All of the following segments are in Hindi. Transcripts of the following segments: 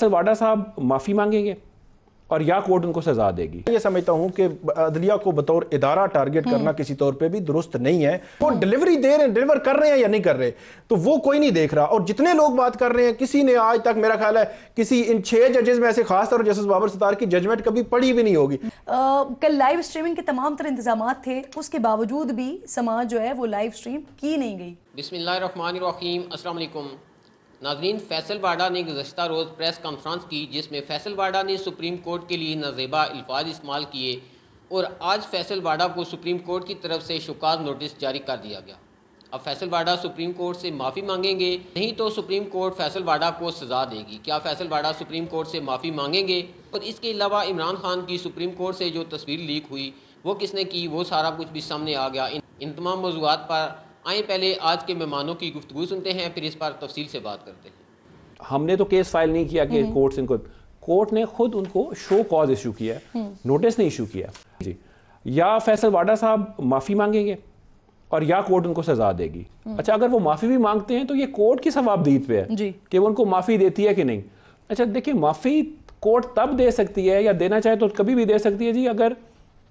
सलवाडा साहब माफ़ी मांगेंगे और या कोर्ट उनको सजा देगी ये समझता हूं कि अदलिया को बतौर इदारा टारगेट हम्म। करना किसी तौर पे भी दुरुस्त नहीं है वो डिलीवरी दे रहे हैं डिलीवर कर रहे हैं या नहीं कर रहे तो वो कोई नहीं देख रहा और जितने लोग बात कर रहे हैं किसी ने आज तक मेरा ख्याल है किसी इन छह जजेस में ऐसे खास तौर जस्टिस बाबर सतार की जजमेंट कभी पड़ी भी नहीं होगी कल लाइव स्ट्रीमिंग के तमाम तरह इंतजाम थे उसके बावजूद भी समाज जो है वो लाइव स्ट्रीम की नहीं गई बिस्मिल्लाम नाजरीन फैसल वाडा ने गुजशत रोज़ प्रेस कॉन्फ्रेंस की जिसमें फैसल वाडा ने सुप्रीम कोर्ट के लिए नजेबा अल्फाज इस्तेमाल किए और आज फैसल वाडा को सुप्रीम कोर्ट की तरफ से शुकाज नोटिस जारी कर दिया गया अब फैसल वाडा सुप्रीम कोर्ट से माफ़ी मांगेंगे नहीं तो सुप्रीम कोर्ट फैसल वाडा को सजा देगी क्या फैसल वाडा सुप्रीम कोर्ट से माफ़ी मांगेंगे और इसके अलावा इमरान खान की सुप्रीम कोर्ट से जो तस्वीर लीक हुई वो किसने की वो सारा कुछ भी सामने आ गया इन तमाम मौजूद पर आए पहले आज के मेहमानों की गुफ्तु सुनते हैं फिर इस बार तफसील से बात करते हैं हमने तो केस फाइल नहीं किया कि हम्म। कोर्ट इनको कोर्ट ने खुद उनको शो कॉज इशू किया हम्म। नोटिस ने इशू किया जी या फैसल वाडा साहब माफ़ी मांगेंगे और या कोर्ट उनको सजा देगी हम्म। अच्छा अगर वो माफ़ी भी मांगते हैं तो ये कोर्ट की जवाबदीद पे है कि वो उनको माफ़ी देती है कि नहीं अच्छा देखिए माफ़ी कोर्ट तब दे सकती है या देना चाहे तो कभी भी दे सकती है जी अगर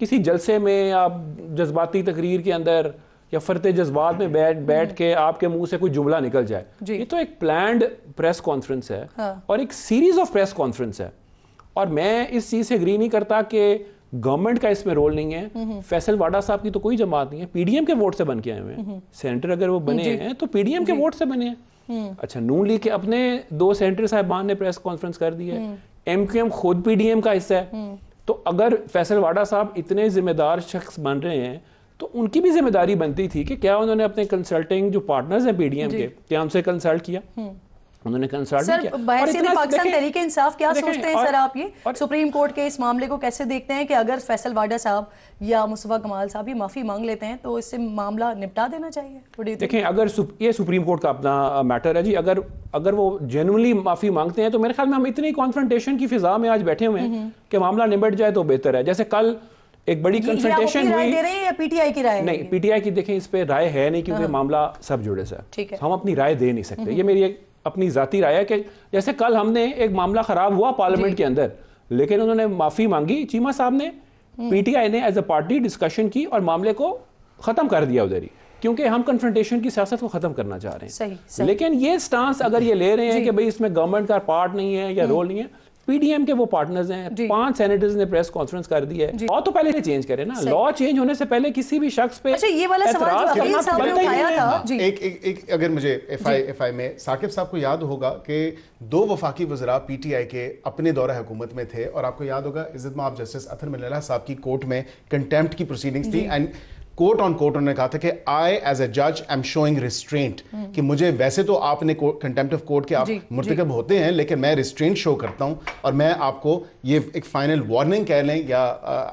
किसी जलसे में या जज्बाती तकरीर के अंदर या फरते तो जज्बात में बैठ हम्म। बैठ के आपके मुंह से कोई जुमला निकल जाए ये तो एक प्लान्ड प्रेस कॉन्फ्रेंस है हाँ। और एक सीरीज ऑफ प्रेस कॉन्फ्रेंस है और मैं इस चीज से एग्री नहीं करता कि गवर्नमेंट का इसमें रोल नहीं है हम्म। फैसल वाडा साहब की तो कोई जमात नहीं है पीडीएम के वोट से बन के आए हुए हैं सेंटर हम्म। अगर वो बने हैं तो पीडीएम के वोट से बने हैं अच्छा नून लीग के अपने दो सेंटर साहबान ने प्रेस कॉन्फ्रेंस कर दी है एमक्यूएम खुद पीडीएम का हिस्सा है तो अगर फैसल वाडा साहब इतने जिम्मेदार शख्स बन रहे हैं तो उनकी भी जिम्मेदारी बनती थी कि क्या उन्होंने अपने कंसल्टिंग जो पार्टनर्स हैं पीडीएम के क्या उनसे कंसल्ट किया हम्म। उन्होंने कंसल्ट किया और इतना पाकिस्तान तरीके इंसाफ क्या सोचते हैं सर आप ये सुप्रीम कोर्ट के इस मामले को कैसे देखते हैं कि अगर फैसल वाडा साहब या मुस्तफ़ा कमाल साहब ये माफ़ी मांग लेते हैं तो इससे मामला निपटा देना चाहिए देखें अगर सुप, ये सुप्रीम कोर्ट का अपना मैटर है जी अगर अगर वो जेनुअनली माफ़ी मांगते हैं तो मेरे ख्याल में हम इतनी कॉन्फ्रेंटेशन की फिज़ा में आज बैठे हुए हैं हम्म। कि मामला निपट जाए तो बेहतर है जैसे कल एक बड़ी कंसल्टेशन हुई दे रहे हैं या पीटीआई की राय नहीं पीटीआई की देखें इस पे राय है नहीं क्योंकि हाँ। मामला सब जुड़े से ठीक है हम अपनी राय दे नहीं सकते हम्म। ये मेरी एक अपनी जाति राय है कि जैसे कल हमने एक मामला खराब हुआ पार्लियामेंट के अंदर लेकिन उन्होंने माफी मांगी चीमा साहब ने पीटीआई हम्म। ने एज अ पार्टी डिस्कशन की और मामले को खत्म कर दिया उधर ही क्योंकि हम कन्फ्रंटेशन की सियासत को खत्म करना चाह रहे हैं सही, सही। लेकिन ये स्टांस अगर ये ले रहे हैं कि भाई इसमें गवर्नमेंट का पार्ट नहीं है या रोल हम्म। नहीं है पीडीएम के वो पार्टनर्स हैं पांच सेनेटर्स ने प्रेस कॉन्फ्रेंस कर दी है लॉ तो पहले चेंज करें ना लॉ चेंज होने से पहले किसी भी शख्स पे अच्छा ये वाला सवाल जो साहब ने उठाया था हाँ। एक एक अगर मुझे एफआई एफआई में साकिब साहब को याद होगा कि दो वफाकी वजरा पीटीआई के अपने दौरा हुकूमत में थे और आपको याद होगा इज्जत माफ जस्टिस अथर मिल्ला साहब की कोर्ट में कंटेम्प्ट की प्रोसीडिंग्स थी एंड कोर्ट ऑन कोर्ट उन्होंने कहा था कि आई एज ए जज आई एम शोइंग रिस्ट्रेंट कि मुझे वैसे तो आपने कंटेम्प्ट ऑफ कोर्ट के आप मुर्तकब होते हैं लेकिन मैं रिस्ट्रेंट शो करता हूं और मैं आपको ये एक फाइनल वार्निंग कह लें या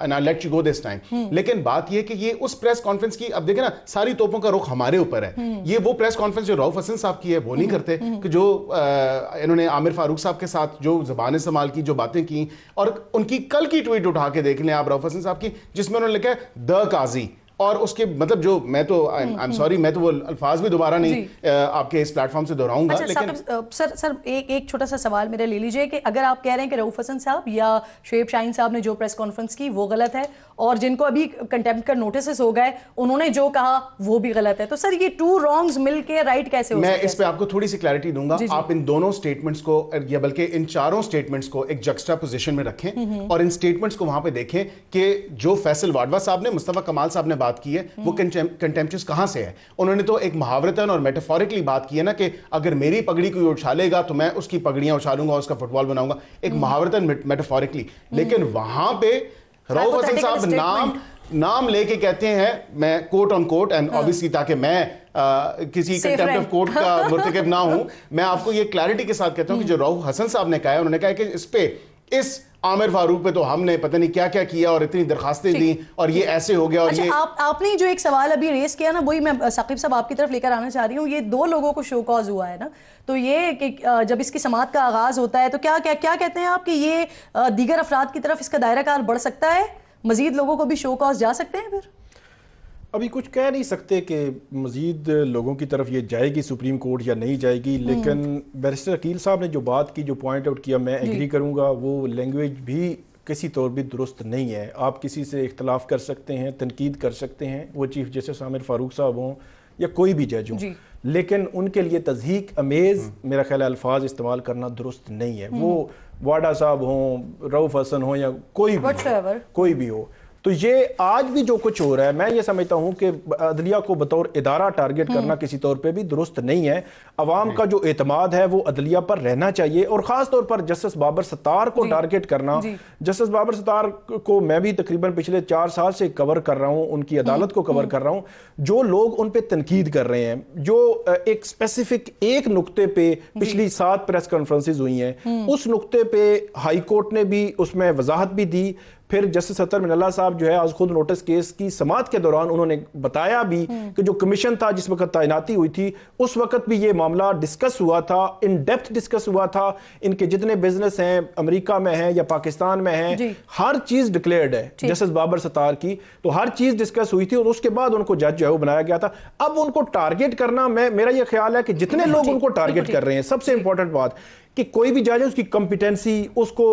I let you go this time लेकिन बात यह कि ये उस प्रेस कॉन्फ्रेंस की अब देखे ना सारी तोपों का रुख हमारे ऊपर है hmm. ये वो प्रेस कॉन्फ्रेंस जो रऊफ हसन साहब की है वो नहीं hmm. करते hmm. कि जो uh, इन्होंने आमिर फारूक साहब के साथ जो जबान इस्तेमाल की जो बातें की और उनकी कल की ट्वीट उठा के देख लें आप रऊफ हसन साहब की जिसमें उन्होंने लिखा है द काजी और उसके मतलब जो मैं तो आई एम सॉरी मैं तो वो अल्फाज भी दोबारा नहीं आपके इस प्लेटफॉर्म से दोहराऊंगा अच्छा, लेकिन सर सर एक एक छोटा सा सवाल मेरा ले लीजिए कि अगर आप कह रहे हैं कि रऊफ हसन साहब या शेब शाहीन साहब ने जो प्रेस कॉन्फ्रेंस की वो गलत है और जिनको अभी कंटेम का नोटिस हो गए उन्होंने जो कहा वो भी गलत है तो सर ये टू रॉन्ग मिल के राइट कैसे हो मैं इस पर आपको थोड़ी सी क्लैरिटी दूंगा आप इन दोनों स्टेटमेंट्स को या बल्कि इन चारों स्टेटमेंट्स को एक जक्स्ट्रा पोजिशन में रखें हम्म, हम्म। और इन स्टेटमेंट्स को वहां पर देखें कि जो फैसल वाडवा साहब ने मुस्तफ़ा कमाल साहब ने बात की है वो कंटेम्पचस हम्म। कहाँ से है उन्होंने तो एक मुहावरतन और मेटाफोरिकली बात की है ना कि अगर मेरी पगड़ी कोई उछालेगा तो मैं उसकी पगड़ियाँ उछालूंगा उसका फुटबॉल बनाऊंगा एक मुहावरतन हम्म। मेटाफोरिकली हम्म। लेकिन वहां पे रऊफ हसन साहब नाम नाम लेके कहते हैं मैं court on court and obviously ताकि मैं आ, किसी कंटेम्प्ट ऑफ कोर्ट का मुर्तकब ना हूं मैं आपको ये क्लैरिटी के साथ कहता हूं कि जो रऊफ हसन साहब ने कहा है उन्होंने कहा है कि इस पे इस आमिर फारूक पे तो हमने पता नहीं क्या क्या किया और इतनी दरखास्तें दी और ये ऐसे हो गया और अच्छा, ये आप आपने जो एक सवाल अभी रेस किया ना वही मैं साकिब साहब आपकी तरफ लेकर आना चाह रही हूँ ये दो लोगों को शो कॉज हुआ है ना तो ये कि जब इसकी समात का आगाज होता है तो क्या क्या क्या कहते हैं आप कि ये दीगर अफराद की तरफ इसका दायरा कार बढ़ सकता है मजीद लोगों को भी शो कॉज जा सकते हैं फिर अभी कुछ कह नहीं सकते कि मजीद लोगों की तरफ ये जाएगी सुप्रीम कोर्ट या नहीं जाएगी हम्म। लेकिन बैरिस्टर अकील साहब ने जो बात की जो पॉइंट आउट किया मैं एग्री करूँगा वो लैंग्वेज भी किसी तौर भी दुरुस्त नहीं है आप किसी से इख्तलाफ कर सकते हैं तनकीद कर सकते हैं वो चीफ जस्टिस आमिर फारूक साहब हों या कोई भी जज हों लेकिन उनके लिए तजहीक अमेज हम्म। मेरा ख्याल अल्फाज इस्तेमाल करना दुरुस्त नहीं है वो हम्म। वाडा साहब हों रऊफ़ हसन हों या कोई भी कोई भी हो तो ये आज भी जो कुछ हो रहा है मैं ये समझता हूं कि अदलिया को बतौर इदारा टारगेट हम्म। करना किसी तौर पर भी दुरुस्त नहीं है अवाम का जो एतमाद है वो अदलिया पर रहना चाहिए और ख़ास तौर पर जस्टिस बाबर सत्तार को टारगेट करना जस्टिस बाबर सत्तार को मैं भी तकरीबन पिछले चार साल से कवर कर रहा हूं उनकी अदालत हम्म। को कवर कर रहा हूं हम्म। जो लोग उन पर तनकीद कर रहे हैं जो एक स्पेसिफिक एक नुकते पे पिछली सात प्रेस कॉन्फ्रेंसिस हुई हैं उस नुकते पे हाईकोर्ट ने भी उसमें वजाहत भी दी फिर जस्टिस सत्तर मिनला साहब जो है आज खुद नोटिस केस की समात के दौरान उन्होंने बताया भी हम्म। कि जो कमीशन था जिस वक्त तैनाती हुई थी उस वक्त भी ये मामला डिस्कस हुआ था इन डेप्थ डिस्कस हुआ था इनके जितने बिजनेस हैं अमेरिका में हैं या पाकिस्तान में हैं हर चीज़ डिक्लेयर्ड है जस्टिस बाबर सतार की तो हर चीज़ डिस्कस हुई थी और उसके बाद उनको जज जो है वो बनाया गया था अब उनको टारगेट करना मैं मेरा यह ख्याल है कि जितने लोग उनको टारगेट कर रहे हैं सबसे इंपॉर्टेंट बात कि कोई भी जज है उसकी कंपिटेंसी उसको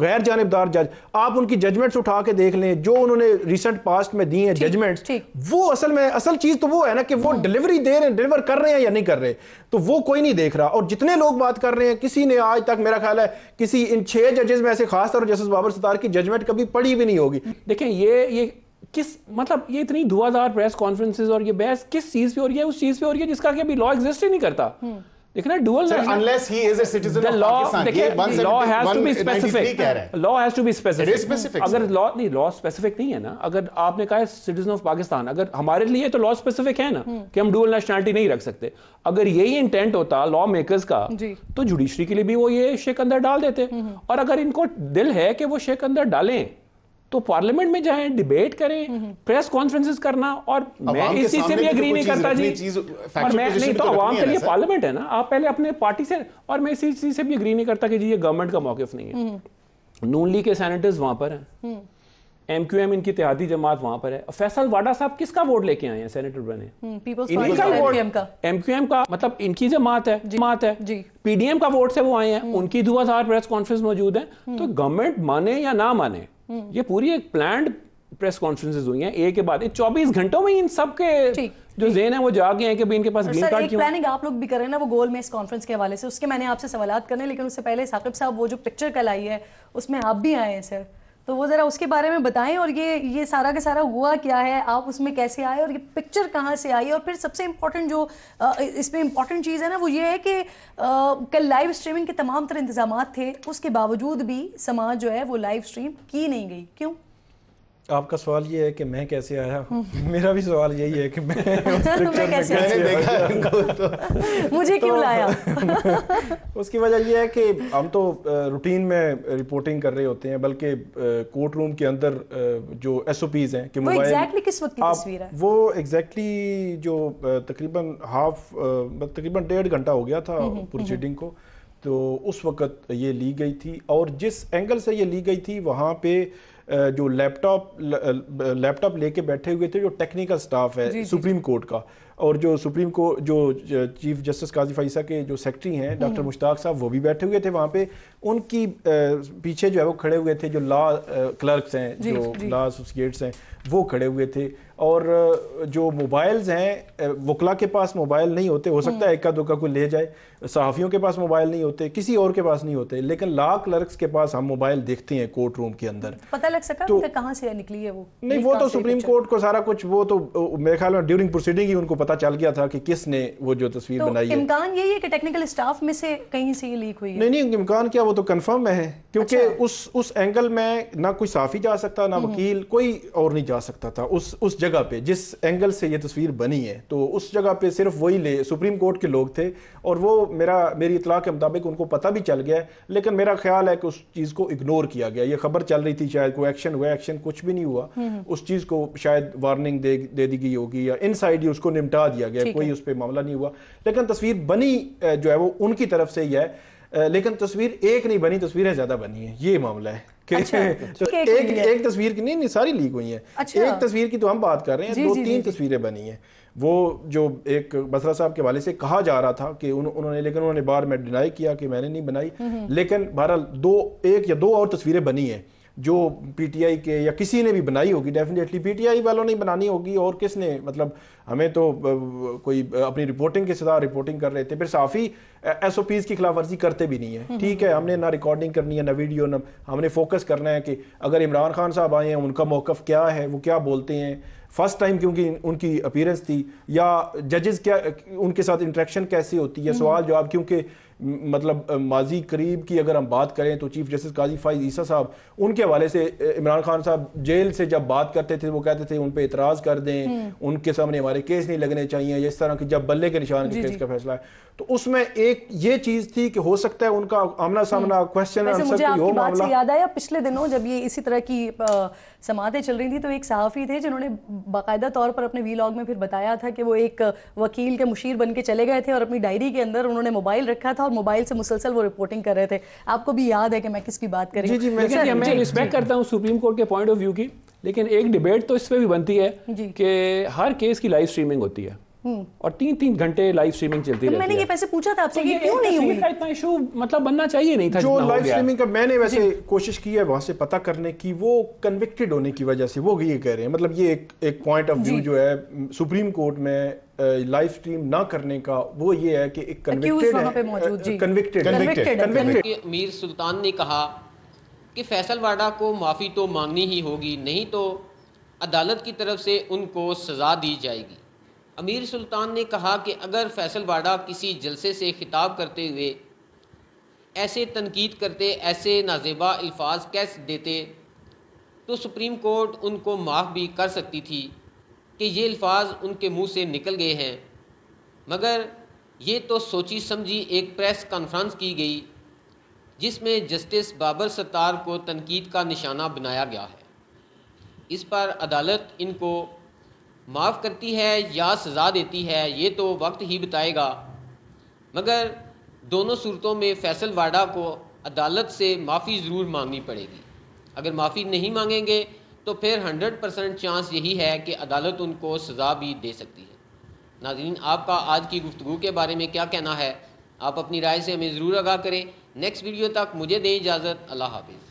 गैर जानबदार जज आप उनकी जजमेंट्स उठा के देख लें जो उन्होंने रिसेंट पास्ट में दी हैं जजमेंट्स वो असल में असल चीज़ तो वो है ना कि वो डिलीवरी हम्म। दे रहे हैं डिलीवर कर रहे हैं या नहीं कर रहे तो वो कोई नहीं देख रहा और जितने लोग बात कर रहे हैं किसी ने आज तक मेरा ख्याल है किसी इन छह जजेस में ऐसे खास तौर जस्टिस बाबर सतार की जजमेंट कभी पड़ी भी नहीं होगी देखें ये ये किस मतलब ये इतनी धुआंधार प्रेस कॉन्फ्रेंसिस और ये बहस किस चीज़ पे हो रही है उस चीज़ पे हो रही है जिसका कि अभी लॉ एग्जिस्ट ही नहीं करता हम्म। देखिए ना dual unless he is a citizen of Pakistan ये law has to be specific law has to be specific अगर लॉ नहीं लॉ स्पेसिफिक नहीं है ना अगर आपने कहा सिटीजन ऑफ पाकिस्तान अगर हमारे लिए तो लॉ स्पेसिफिक है ना हम्म। कि हम डुअल नेशनलिटी नहीं रख सकते अगर यही इंटेंट होता लॉ मेकर्स का तो जुडिशरी के लिए भी वो ये शेक अंदर डाल देते हम्म। और अगर इनको दिल है कि वो शेक अंदर डालें तो पार्लियामेंट में जाए डिबेट करें हम्म, हम्म। प्रेस कॉन्फ्रेंसिस करना और मैं इस चीज से भी अग्री नहीं करता जी और मैं नहीं तो आवाम तो के लिए पार्लियामेंट है ना आप पहले अपने पार्टी से और मैं इसी चीज से भी अग्री नहीं करता कि जी ये गवर्नमेंट का मौकफ नहीं है हम्म, नून लीग के सैनिटर्स वहां पर हैं एम क्यू एम इनकी तिहादी जमात वहां पर है फैसल वाडा साहब किसका वोट लेके आए हैं सेनेटर बने एम क्यू एम का मतलब इनकी जमात है जमात है पीडीएम का वोट से वो आए हैं उनकी दो हजार प्रेस कॉन्फ्रेंस मौजूद है तो गवर्नमेंट माने या ना माने हम्म। ये पूरी एक प्लान प्रेस कॉन्फ्रेंसेज हुई हैं ए के बाद चौबीस घंटों में इन सब के जो जेन है वो जागे हैं कि भी इनके पास ग्रीन कार्ड क्यों प्लानिंग आप लोग भी कर रहे हैं ना वो गोल में इस कॉन्फ्रेंस के हवाले से उसके मैंने आपसे सवाल करने लेकिन उससे पहले साकिब साहब वो जो पिक्चर कल आई है उसमें आप भी आए हैं सर तो वो ज़रा उसके बारे में बताएं और ये ये सारा का सारा हुआ क्या है आप उसमें कैसे आए और ये पिक्चर कहाँ से आई और फिर सबसे इम्पॉर्टेंट जो इसमें इम्पॉर्टेंट चीज़ है ना वो ये है कि कल लाइव स्ट्रीमिंग के तमाम तरह इंतजाम थे उसके बावजूद भी समाज जो है वो लाइव स्ट्रीम की नहीं गई क्यों आपका सवाल ये है कि मैं कैसे आया मेरा भी सवाल यही है कि मैं, मैं कैसे, कैसे देखा इनको तो मुझे क्यों तो लाया उसकी वजह ये है कि हम तो रूटीन में रिपोर्टिंग कर रहे होते हैं बल्कि कोर्ट रूम के अंदर जो एस हैं कि मोबाइल एग्जैक्टली किस वक्त की तस्वीर है वो एग्जैक्टली जो तकरीबन हाफ मतलब तकरीबन डेढ़ घंटा हो गया था हम्म, हम्म, प्रोसीडिंग हम्म। को तो उस वक्त ये ली गई थी और जिस एंगल से ये ली गई थी वहाँ पे जो लैपटॉप लैपटॉप लेके बैठे हुए थे जो टेक्निकल स्टाफ है सुप्रीम कोर्ट का और जो सुप्रीम कोर्ट जो चीफ जस्टिस काजी फैसा के जो सेक्रेटरी हैं हम्म। डॉक्टर मुश्ताक साहब वो भी बैठे हुए थे वहाँ पे उनकी पीछे जो है वो खड़े हुए थे जो लॉ क्लर्क्स हैं जो लॉ एसोसिएट्स हैं वो खड़े हुए थे और जो मोबाइल्स हैं वकला के पास मोबाइल नहीं होते हो सकता है इक्का हम्म। दुक्का कोई ले जाए सहाफ़ियों के पास मोबाइल नहीं होते किसी और के पास नहीं होते लेकिन लॉ क्लर्क्स के पास हम मोबाइल देखते हैं कोर्ट रूम के अंदर पता रख सका तो, कहां से निकली है वो नहीं वो तो सुप्रीम कोर्ट को सारा कुछ वो तो मेरे ख्याल में ड्यूरिंग प्रोसीडिंग ही उनको पता चल गया था कि किसने वो जो तस्वीर तो बनाई इम्कान यही है कि टेक्निकल स्टाफ में से कहीं से ये लीक हुई है नहीं नहीं इम्कान क्या वो तो कन्फर्म है क्योंकि अच्छा। उस उस एंगल में ना कोई साफी जा सकता ना हम्म, हम्म। वकील कोई और नहीं जा सकता था उस उस जगह पे जिस एंगल से ये तस्वीर बनी है तो उस जगह पे सिर्फ वही ले सुप्रीम कोर्ट के लोग थे और वो मेरा मेरी इतला के मुताबिक उनको पता भी चल गया लेकिन मेरा ख्याल है कि उस चीज़ को इग्नोर किया गया ये खबर चल रही थी शायद कोई एक्शन हुआ एक्शन कुछ भी नहीं हुआ उस चीज को शायद वार्निंग दे, दे दी गई होगी या इन साइड ही उसको निपटा दिया गया कोई उस पर मामला नहीं हुआ लेकिन तस्वीर बनी जो है वो उनकी तरफ से ही है लेकिन तस्वीर एक नहीं बनी तस्वीरें ज्यादा बनी है ये मामला है अच्छा, तो एक एक, तस्वीर की नहीं, नहीं सारी लीक हुई है अच्छा। एक तस्वीर की तो हम बात कर रहे हैं जी, दो जी, तीन तस्वीरें बनी हैं वो जो एक बसरा साहब के से कहा जा रहा था कि उन, उन्होंने लेकिन उन्होंने बार में डिनाई किया कि मैंने नहीं बनाई हम्म, हम्म। लेकिन बहरहाल दो एक या दो और तस्वीरें बनी हैं जो पीटीआई के या किसी ने भी बनाई होगी डेफिनेटली पीटीआई वालों ने बनानी होगी और किसने मतलब हमें तो कोई अपनी रिपोर्टिंग के साथ रिपोर्टिंग कर रहे थे फिर साफ़ी एस ओ पीज़ की खिलाफ वर्जी करते भी नहीं है ठीक है हमने ना रिकॉर्डिंग करनी है ना वीडियो ना हमने फोकस करना है कि अगर इमरान खान साहब आए हैं उनका मौक़ क्या है वो क्या बोलते हैं फर्स्ट टाइम क्योंकि उनकी अपीयरेंस थी या जजेस क्या उनके साथ इंट्रैक्शन कैसे होती है हम्म। सवाल जवाब क्योंकि मतलब माजी करीब की अगर हम बात करें तो चीफ जस्टिस काजी फाइज ईसा साहब उनके हवाले से इमरान खान साहब जेल से जब बात करते थे वो कहते थे उन पर इतराज़ कर दें हम्म। उनके सामने हमारे केस नहीं लगने चाहिए इस तरह की जब बल्ले के निशान केस का फैसला है तो उसमें एक ये चीज़ थी कि हो सकता है उनका आमना सामना हम्म। क्वेश्चन याद आया पिछले दिनों जब ये इसी तरह की समातें चल रही थी तो एक सहाफ़ी थे जिन्होंने बाकायदा तौर पर अपने वीलॉग में फिर बताया था कि वो एक वकील के मुशीर बन के चले गए थे और अपनी डायरी के अंदर उन्होंने मोबाइल रखा था और मोबाइल से मुसलसल वो रिपोर्टिंग कर रहे थे आपको भी याद है कि मैं किसकी बात कर रही हूँ मैं रिस्पेक्ट करता हूँ सुप्रीम कोर्ट के पॉइंट ऑफ व्यू की लेकिन एक डिबेट तो इस पर भी बनती है कि हर केस की लाइव स्ट्रीमिंग होती है हम्म। और तीन तीन घंटे लाइव स्ट्रीमिंग चलती तो रहती मैंने ये पैसे पूछा था आपसे तो क्यों नहीं हुई इतना इशू मतलब बनना चाहिए नहीं था जो लाइव स्ट्रीमिंग का मैंने वैसे कोशिश की है वहां से पता करने की वो कन्विक्टेड होने की वजह से वो ये कह रहे हैं मतलब ये एक एक पॉइंट ऑफ व्यू जो है सुप्रीम कोर्ट में लाइव स्ट्रीम ना करने का वो ये है कि एक convicted convicted convicted Mir Sultan ने कहा कि फैसलवाड़ा को माफ़ी तो मांगनी ही होगी नहीं तो अदालत की तरफ से उनको सज़ा दी जाएगी अमीर सुल्तान ने कहा कि अगर फैसल बाडा किसी जलसे से खिताब करते हुए ऐसे तनकीद करते ऐसे नाजेबा अल्फाज कैस देते तो सुप्रीम कोर्ट उनको माफ़ भी कर सकती थी कि ये अल्फाज उनके मुंह से निकल गए हैं मगर ये तो सोची समझी एक प्रेस कॉन्फ्रेंस की गई जिसमें जस्टिस बाबर सत्तार को तनकीद का निशाना बनाया गया है इस पर अदालत इनको माफ़ करती है या सज़ा देती है ये तो वक्त ही बताएगा मगर दोनों सूरतों में फैसल वाडा को अदालत से माफ़ी ज़रूर मांगनी पड़ेगी अगर माफ़ी नहीं मांगेंगे तो फिर हंड्रेड परसेंट चांस यही है कि अदालत उनको सज़ा भी दे सकती है नाजीन आपका आज की गुफ्तु के बारे में क्या कहना है आप अपनी राय से हमें ज़रूर आगाह करें नेक्स्ट वीडियो तक मुझे दें इजाज़त अल्लाह हाफिज़